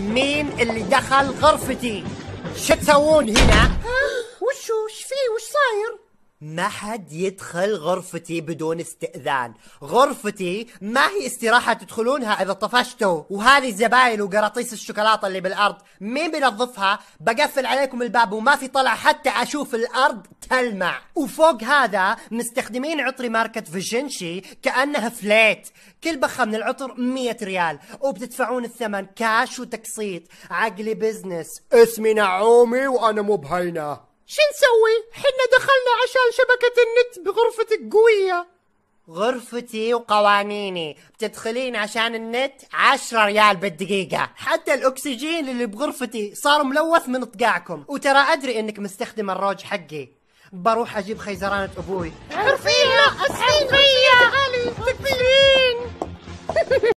مين اللي دخل غرفتي شو تسوون هنا وشو وش فيه وش صاير ما حد يدخل غرفتي بدون استئذان غرفتي ما هي استراحة تدخلونها إذا طفشتوا وهذه الزباين وقراطيس الشوكولاتة اللي بالأرض مين بينظفها بقفل عليكم الباب وما في طلع حتى أشوف الأرض تلمع وفوق هذا مستخدمين عطري ماركة فيجنشي كأنها فليت كل بخة من العطر 100 ريال وبتدفعون الثمن كاش وتقسيط عقلي بزنس اسمي نعومي وأنا مو بهينة شو نسوي؟ حنا دخلنا عشان شبكة النت بغرفتك قوية غرفتي وقوانيني بتدخلين عشان النت عشرة ريال بالدقيقة حتى الأكسجين اللي بغرفتي صار ملوث من طقاعكم وترى أدري أنك مستخدم الروج حقي بروح اجيب خيزرانة ابوي عرفينا اسفين يا علي تكفين